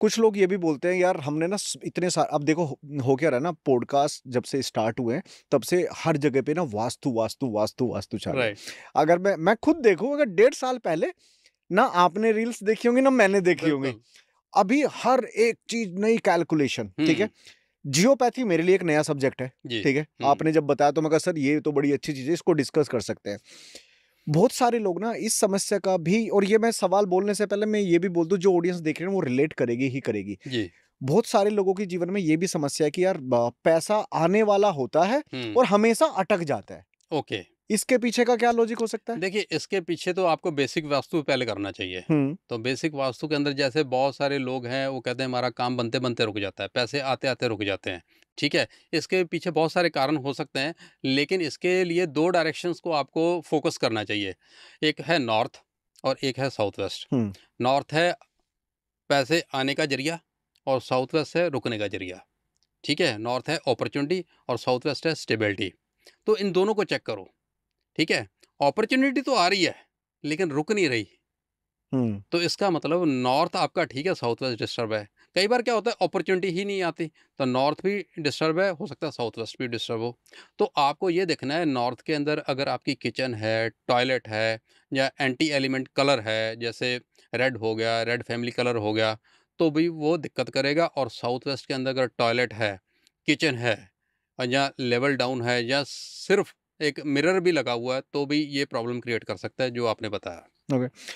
कुछ लोग ये भी बोलते हैं यार हमने ना इतने सारे अब देखो हो, क्या रहा है ना पॉडकास्ट जब से स्टार्ट हुए तब से हर जगह पे ना वास्तु वास्तु वास्तु वास्तु चल रहा है अगर मैं मैं खुद देखूँ अगर डेढ़ साल पहले ना आपने रील्स देखी होंगी ना मैंने देखी होंगी अभी हर एक चीज नई कैलकुलेशन ठीक है हम्म। जियोपैथी मेरे लिए एक नया सब्जेक्ट है ठीक है हम्म। आपने जब बताया तो मैं कहा सर ये तो बड़ी अच्छी चीज है इसको डिस्कस कर सकते हैं बहुत सारे लोग ना इस समस्या का भी और ये मैं सवाल बोलने से पहले मैं ये भी बोल दू जो ऑडियंस देख रहे हैं वो रिलेट करेगी ही करेगी जी बहुत सारे लोगों के जीवन में ये भी समस्या है कि यार पैसा आने वाला होता है हम्म। और हमेशा अटक जाता है ओके इसके पीछे का क्या लॉजिक हो सकता है देखिए इसके पीछे तो आपको बेसिक वास्तु पहले करना चाहिए हम्म। तो बेसिक वास्तु के अंदर जैसे बहुत सारे लोग हैं वो कहते हैं हमारा काम बनते बनते रुक जाता है पैसे आते आते रुक जाते हैं ठीक है इसके पीछे बहुत सारे कारण हो सकते हैं लेकिन इसके लिए दो डायरेक्शंस को आपको फोकस करना चाहिए एक है नॉर्थ और एक है साउथ वेस्ट नॉर्थ है पैसे आने का जरिया और साउथ वेस्ट है रुकने का जरिया ठीक है नॉर्थ है अपॉर्चुनिटी और साउथ वेस्ट है स्टेबिलिटी तो इन दोनों को चेक करो ठीक है अपॉर्चुनिटी तो आ रही है लेकिन रुक नहीं रही तो इसका मतलब नॉर्थ आपका ठीक है साउथ वेस्ट डिस्टर्ब है कई बार क्या होता है अपॉर्चुनिटी ही नहीं आती तो नॉर्थ भी डिस्टर्ब है हो सकता है साउथ वेस्ट भी डिस्टर्ब हो तो आपको ये देखना है नॉर्थ के अंदर अगर आपकी किचन है टॉयलेट है या एंटी एलिमेंट कलर है जैसे रेड हो गया रेड फैमिली कलर हो गया तो भी वो दिक्कत करेगा और साउथ वेस्ट के अंदर अगर टॉयलेट है किचन है या लेवल डाउन है या सिर्फ एक मिरर भी लगा हुआ है तो भी ये प्रॉब्लम क्रिएट कर सकता है जो आपने बताया ओके okay.